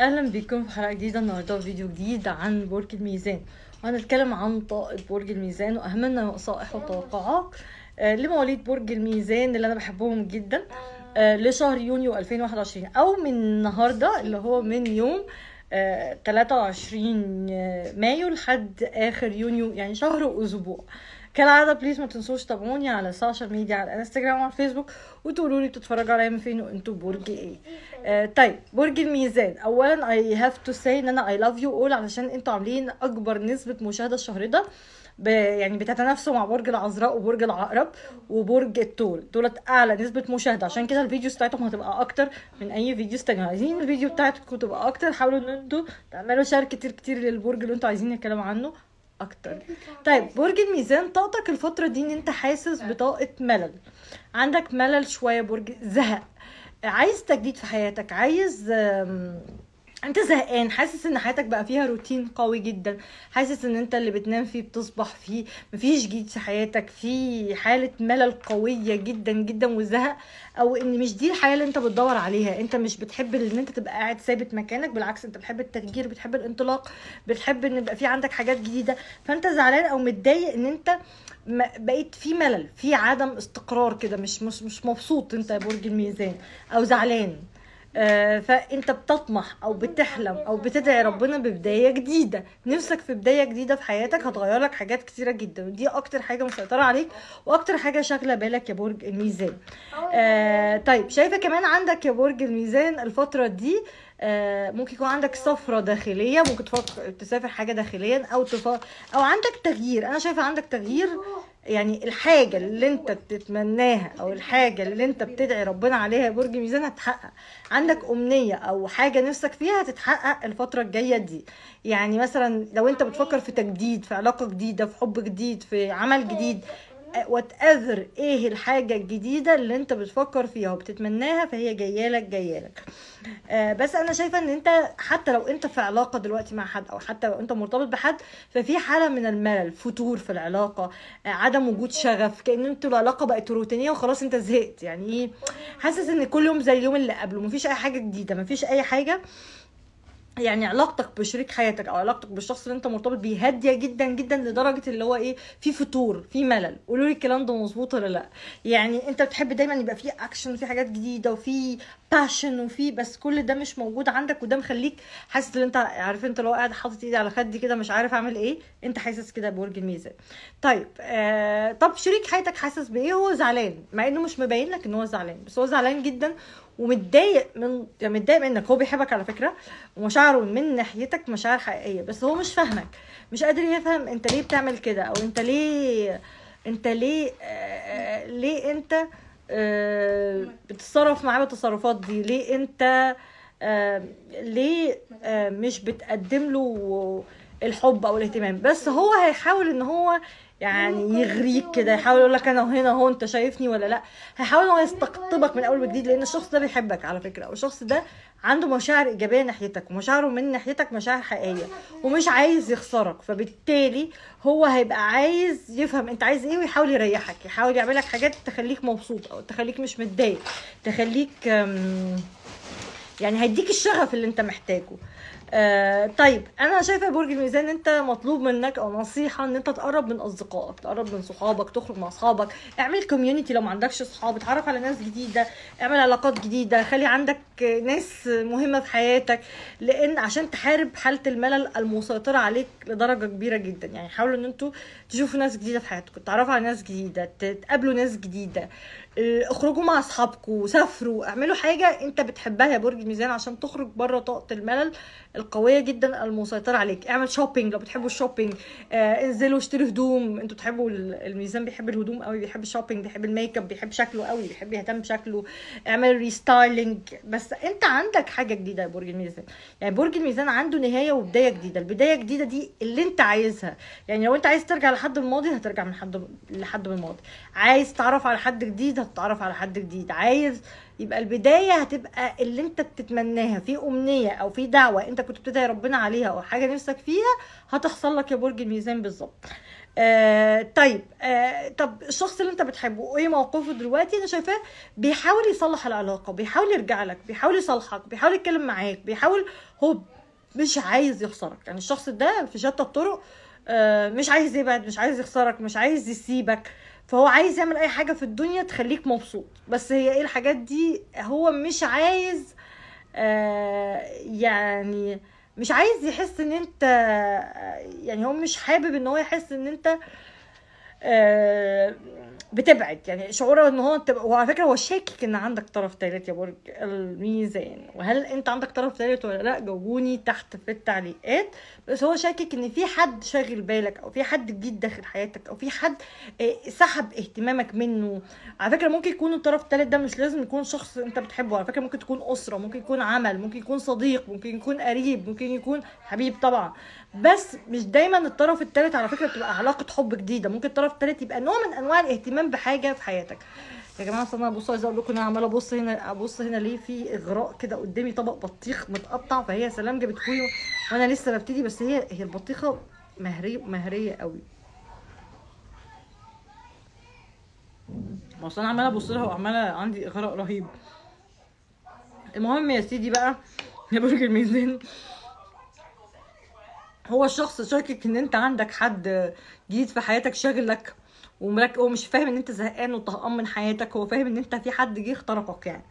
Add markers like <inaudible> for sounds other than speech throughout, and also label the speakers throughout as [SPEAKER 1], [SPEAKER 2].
[SPEAKER 1] اهلا بكم في حلقه جديده النهارده فيديو جديد عن برج الميزان وهنتكلم عن طاقه برج الميزان واهم نصائح آه لمواليد برج الميزان اللي انا بحبهم جدا آه، لشهر يونيو 2021 او من النهارده اللي هو من يوم 23 آه، آه، مايو لحد اخر يونيو يعني شهر واسبوع كالعاده بليز ما تنسوش تابعوني على السوشيال ميديا على الانستجرام وعلى الفيسبوك وتقولوا لي بتتفرجوا عليا من فين وانتوا برج ايه آه، طيب برج الميزان اولا اي هاف تو سي ان انا اي لاف يو اول علشان انتوا عاملين اكبر نسبه مشاهده الشهر ده ب... يعني بتتنافسوا مع برج العذراء وبرج العقرب وبرج الثور دولت اعلى نسبه مشاهده عشان كده الفيديوز بتاعتكم هتبقى اكتر من اي فيديوز تانية عايزين الفيديو بتاعتكم تبقى اكتر حاولوا ان انتوا تعملوا شير كتير كتير للبرج اللي انتوا عايزين نتكلم عنه اكتر طيب برج الميزان طاقتك الفتره دي ان انت حاسس بطاقه ملل عندك ملل شويه برج زهق عايز تجديد في حياتك عايز انت زهقان حاسس ان حياتك بقى فيها روتين قوي جدا حاسس ان انت اللي بتنام فيه بتصبح فيه مفيش جديد في حياتك في حاله ملل قويه جدا جدا وزهق او ان مش دي الحياه اللي انت بتدور عليها انت مش بتحب ان انت تبقى قاعد ثابت مكانك بالعكس انت بتحب التغيير بتحب الانطلاق بتحب ان يبقى في عندك حاجات جديده فانت زعلان او متضايق ان انت بقيت في ملل في عدم استقرار كده مش مش مش مبسوط انت يا برج الميزان او زعلان آه، فانت بتطمح او بتحلم او بتدعي ربنا ببدايه جديده نفسك في بدايه جديده في حياتك هتغير لك حاجات كتيره جدا ودي اكتر حاجه مسيطره عليك واكتر حاجه شاغله بالك يا برج الميزان آه، طيب شايفه كمان عندك يا برج الميزان الفتره دي آه، ممكن يكون عندك سفرة داخلية ممكن تفكر تسافر حاجة داخليا أو تف... أو عندك تغيير أنا شايفة عندك تغيير يعني الحاجة اللي انت بتتمناها او الحاجة اللي انت بتدعي ربنا عليها يا برج ميزان هتحقق عندك امنية او حاجة نفسك فيها هتتحقق الفترة الجاية دي يعني مثلا لو انت بتفكر في تجديد في علاقة جديدة في حب جديد في عمل جديد وتأذر ايه الحاجة الجديدة اللي انت بتفكر فيها وبتتمناها فهي جايه لك جايه آه بس انا شايفة ان انت حتى لو انت في علاقة دلوقتي مع حد او حتى لو انت مرتبط بحد ففي حالة من الملل فتور في العلاقة آه عدم وجود شغف كأن انتوا العلاقة بقت روتينية وخلاص انت زهقت يعني ايه حاسس ان كل يوم زي اليوم اللي قبله مفيش اي حاجة جديدة مفيش اي حاجة يعني علاقتك بشريك حياتك او علاقتك بالشخص اللي انت مرتبط بيه هاديه جدا جدا لدرجه اللي هو ايه في فتور في ملل قولوا لي الكلام ده مظبوط ولا لا يعني انت بتحب دايما يبقى في اكشن وفي حاجات جديده وفي باشن وفي بس كل ده مش موجود عندك وده مخليك حاسس ان انت عارف انت لو قاعد حاطط ايدي على خدي كده مش عارف اعمل ايه انت حاسس كده ببرج الميزان طيب آه طب شريك حياتك حاسس بايه هو زعلان مع انه مش مبين لك ان هو زعلان بس هو زعلان جدا ومتضايق من يعني متضايق منك هو بيحبك على فكره ومشاعره من ناحيتك مشاعر حقيقيه بس هو مش فاهمك مش قادر يفهم انت ليه بتعمل كده او انت ليه انت ليه آه، ليه انت آه، بتتصرف معاه بالتصرفات دي ليه انت آه، ليه مش بتقدم له الحب او الاهتمام بس هو هيحاول ان هو يعني يغريك كده يحاول يقول لك انا هنا اهو انت شايفني ولا لا هيحاول هو يستقطبك من اول وجديد لان الشخص ده بيحبك على فكره والشخص ده عنده مشاعر ايجابيه ناحيتك ومشاعره من ناحيتك مشاعر حقيقيه ومش عايز يخسرك فبالتالي هو هيبقى عايز يفهم انت عايز ايه ويحاول يريحك يحاول يعملك حاجات تخليك مبسوط او تخليك مش متضايق تخليك يعني هيديك الشغف اللي انت محتاجه آه طيب انا شايفه برج الميزان انت مطلوب منك او نصيحه ان انت تقرب من اصدقائك تقرب من صحابك تخرج مع اصحابك اعمل كوميونتي لو ما عندكش صحاب اتعرف على ناس جديده اعمل علاقات جديده خلي عندك ناس مهمه في حياتك لان عشان تحارب حاله الملل المسيطره عليك لدرجه كبيره جدا يعني حاولوا ان انتوا تشوفوا ناس جديده في حياتكم تعرفوا على ناس جديده تقابلوا ناس جديده آه، اخرجوا مع اصحابكم سافروا اعملوا حاجه انت بتحبها يا برج ميزان عشان تخرج بره طاقه الملل القويه جدا المسيطره عليك اعمل شوبينج لو بتحبوا الشوبينج آه انزلوا اشتروا هدوم انتوا بتحبوا الميزان بيحب الهدوم قوي بيحب الشوبينج بيحب الميك اب بيحب شكله قوي بيحب يهتم بشكله اعمل ريستايلنج بس انت عندك حاجه جديده يا برج الميزان يعني برج الميزان عنده نهايه وبدايه جديده البدايه الجديده دي اللي انت عايزها يعني لو انت عايز ترجع لحد الماضي هترجع من حد لحد من الماضي عايز تعرف على حد جديد تتعرف على حد جديد عايز يبقى البدايه هتبقى اللي انت بتتمناها في امنيه او في دعوه انت كنت بتدعي ربنا عليها او حاجه نفسك فيها هتحصل لك يا برج الميزان بالظبط آه طيب آه طب الشخص اللي انت بتحبه ايه موقفه دلوقتي انا شايفاه بيحاول يصلح العلاقه بيحاول يرجع لك بيحاول يصالحك بيحاول يتكلم معاك بيحاول هو مش عايز يخسرك يعني الشخص ده في شتى الطرق آه مش عايز يبعد مش عايز يخسرك مش عايز يسيبك آه فهو عايز يعمل اي حاجه في الدنيا تخليك مبسوط بس هي ايه الحاجات دي هو مش عايز آه يعني مش عايز يحس ان انت آه، يعني هو مش حابب ان هو يحس ان انت آه آه، بتبعد يعني شعوره ان هو بتبقى وعلى فكره هو شاكك ان عندك طرف ثالث يا برج الميزان وهل انت عندك طرف ثالث ولا لا جاوبوني تحت في التعليقات بس هو شاكك ان في حد شاغل بالك او في حد جديد داخل حياتك او في حد آه، سحب اهتمامك منه على فكره ممكن يكون الطرف الثالث ده مش لازم يكون شخص انت بتحبه على فكره ممكن تكون اسره ممكن يكون عمل ممكن يكون صديق ممكن يكون قريب ممكن يكون حبيب طبعا بس مش دايما الطرف الثالث على فكره بتبقى علاقه حب جديده ممكن الطرف الطرف الثالث يبقى نوع من انواع الاهتمام بحاجه في حياتك يا جماعه اصل انا بصوا عايزه اقول لكم انا عماله ابص هنا ابص هنا ليه في اغراء كده قدامي طبق بطيخ متقطع فهي سلام جابت اخويا وانا لسه ببتدي بس هي هي البطيخه مهريه مهريه قوي اصل انا عماله ابص لها وعماله عندي اغراء رهيب المهم يا سيدي بقى يا برج الميزان هو الشخص شاكك ان انت عندك حد جديد في حياتك شاغلك ومرك هو مش فاهم ان انت زهقان وطهقان من حياتك هو فاهم ان انت في حد جه اخترقك يعني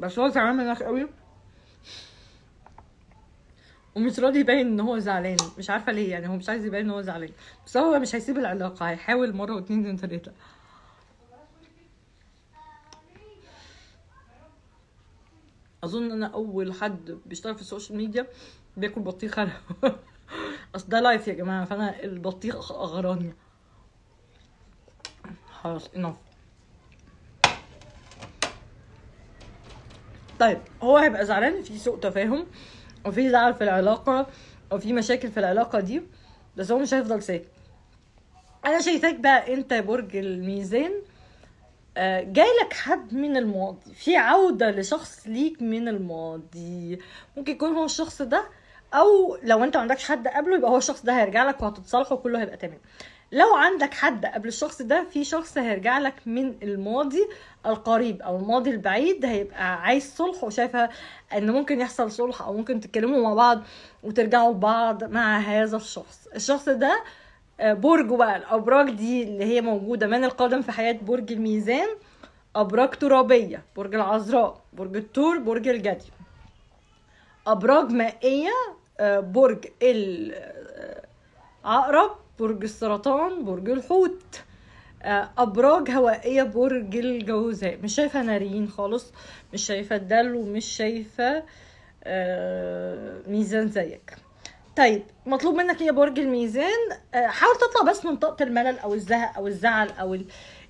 [SPEAKER 1] بس هو زعلان منك قوي ومش راضي يبين ان هو زعلان مش عارفه ليه يعني هو مش عايز يبين ان هو زعلان بس هو مش هيسيب العلاقه هيحاول مره واتنين وتلاته اظن انا اول حد بيشتغل في السوشيال ميديا باكل بطيخ انا اصل ده لايف يا جماعه فانا البطيخ اغراني خلاص انف طيب هو هيبقى زعلان في سوء تفاهم وفي زعل في العلاقه وفي مشاكل في العلاقه دي بس هو مش هيفضل ساكت انا شايفاك بقى انت يا برج الميزان آه، جايلك حد من الماضي في عودة لشخص ليك من الماضي ممكن يكون هو الشخص ده او لو انت ما عندكش حد قبله يبقى هو الشخص ده هيرجع لك وهتتصالحوا وكله هيبقى تمام لو عندك حد قبل الشخص ده في شخص هيرجع لك من الماضي القريب او الماضي البعيد هيبقى عايز صلح وشايفه ان ممكن يحصل صلح او ممكن تتكلموا مع بعض وترجعوا لبعض مع هذا الشخص الشخص ده آه، برج بقى الابراج دي اللي هي موجوده من القدم في حياه برج الميزان ابراج ترابيه برج العذراء برج الثور برج الجدي ابراج مائيه برج العقرب برج السرطان برج الحوت آه، ابراج هوائيه برج الجوزاء مش شايفه ناريين خالص مش شايفه الدلو مش شايفه آه، ميزان زيك طيب مطلوب منك ايه برج الميزان آه، حاول تطلع بس من طاقه الملل او الزهق او الزعل او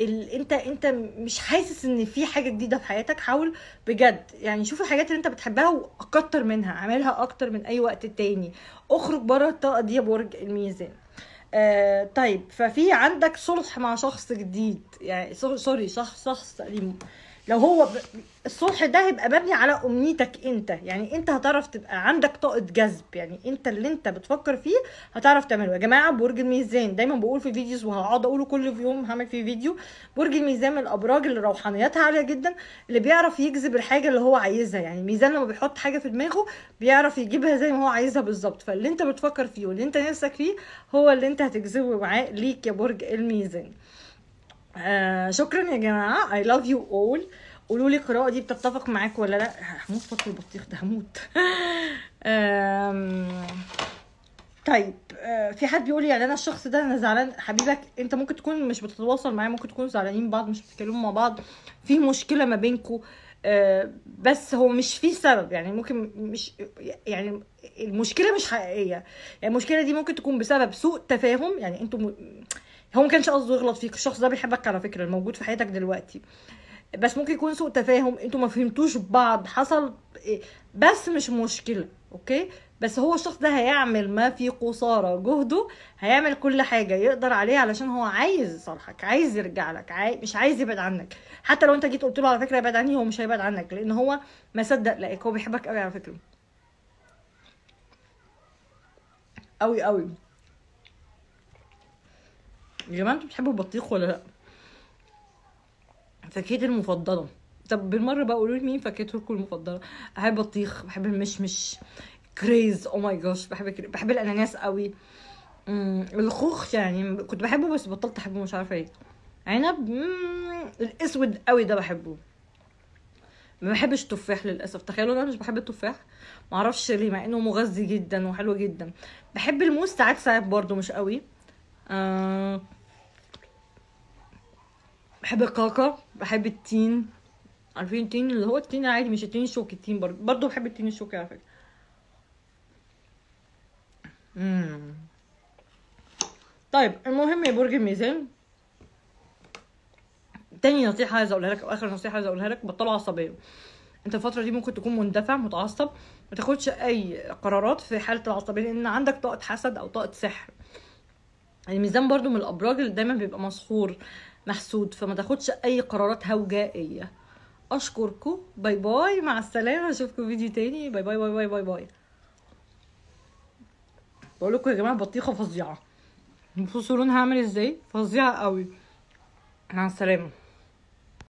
[SPEAKER 1] ال... انت انت مش حاسس ان في حاجه جديده في حياتك حاول بجد يعني شوف الحاجات اللي انت بتحبها وكتر منها اعملها اكتر من اي وقت تاني اخرج بره الطاقه دي برج الميزان آه طيب ففي عندك صلح مع شخص جديد يعني سوري شخص شخص قديم لو هو الصلح ده هيبقى مبني على امنيتك انت يعني انت هتعرف تبقى عندك طاقه جذب يعني انت اللي انت بتفكر فيه هتعرف تعمله يا جماعه برج الميزان دايما بقول في فيديوز وهقعد اقوله كل في يوم هعمل فيه فيديو برج الميزان من الابراج اللي روحانياتها عاليه جدا اللي بيعرف يجذب الحاجه اللي هو عايزها يعني الميزان لما بيحط حاجه في دماغه بيعرف يجيبها زي ما هو عايزها بالظبط فاللي انت بتفكر فيه واللي انت نفسك فيه هو اللي انت هتجذبه معاه ليك يا برج الميزان آه، شكرا يا جماعه اي لاف يو اول قولوا لي القراءه دي بتتفق معاك ولا لا هموت فاطمه البطيخ ده هموت <laughs> طيب آه، في حد بيقول لي يعني انا الشخص ده انا زعلان حبيبك انت ممكن تكون مش بتتواصل معايا ممكن تكونوا زعلانين بعض مش بتتكلموا مع بعض في مشكله ما بينكم آه، بس هو مش في سبب يعني ممكن مش يعني المشكله مش حقيقيه يعني المشكله دي ممكن تكون بسبب سوء تفاهم يعني انتوا هو ما كانش قصده يغلط فيك الشخص ده بيحبك على فكره الموجود في حياتك دلوقتي بس ممكن يكون سوء تفاهم انتوا ما فهمتوش بعض حصل إيه؟ بس مش مشكله اوكي بس هو الشخص ده هيعمل ما في قصارى جهده هيعمل كل حاجه يقدر عليه علشان هو عايز يصالحك عايز يرجع لك عاي... مش عايز يبعد عنك حتى لو انت جيت قلت له على فكره ابعد عني هو مش هيبعد عنك لان هو ما صدق لقاك هو بيحبك قوي على فكره قوي قوي يا جماعه انتوا بتحبوا البطيخ ولا لا فاكهتي المفضله طب بالمره بقى قولوا لي مين فاكهتكم المفضله بحب بطيخ بحب المشمش كريز او ماي جاش بحب كري... بحب الاناناس قوي الخوخ يعني كنت بحبه بس بطلت احبه مش عارفه ايه عنب الاسود قوي ده بحبه ما بحبش التفاح للاسف تخيلوا انا مش بحب التفاح ما اعرفش ليه مع انه مغذي جدا وحلو جدا بحب الموز ساعات ساعات برضو مش قوي آه بحب الكاكا بحب التين عارفين التين اللي هو التين عادي مش التين الشوكي التين برضه برضه بحب التين الشوكي على فكره طيب المهم يا برج الميزان تاني نصيحه عايزه اقولها لك او اخر نصيحه عايزه اقولها لك بطلوا عصبيه انت الفتره دي ممكن تكون مندفع متعصب ما تاخدش اي قرارات في حاله العصبيه لان عندك طاقه حسد او طاقه سحر يعني ميزان برضو من الابراج اللي دايما بيبقى مسحور محسود فما تاخدش اي قرارات هوجائيه اشكركم باي باي مع السلامه اشوفكم فيديو تاني باي باي باي باي باي باي بقول لكم يا جماعه بطيخه فظيعه بصوا لونها عامل ازاي فظيعه قوي مع السلامه